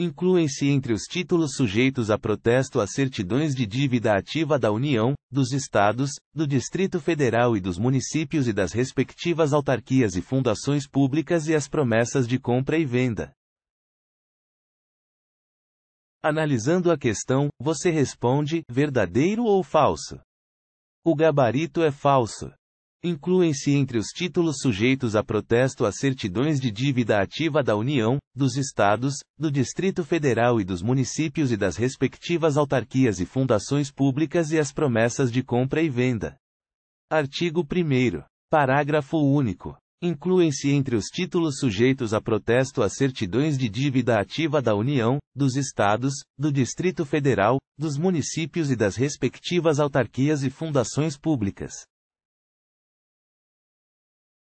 Incluem-se entre os títulos sujeitos a protesto as certidões de dívida ativa da União, dos Estados, do Distrito Federal e dos municípios e das respectivas autarquias e fundações públicas e as promessas de compra e venda. Analisando a questão, você responde: verdadeiro ou falso? O gabarito é falso. Incluem-se entre os títulos sujeitos a protesto as certidões de dívida ativa da União, dos Estados, do Distrito Federal e dos municípios e das respectivas autarquias e fundações públicas e as promessas de compra e venda. Artigo 1. Parágrafo único. Incluem-se entre os títulos sujeitos a protesto as certidões de dívida ativa da União, dos Estados, do Distrito Federal, dos municípios e das respectivas autarquias e fundações públicas.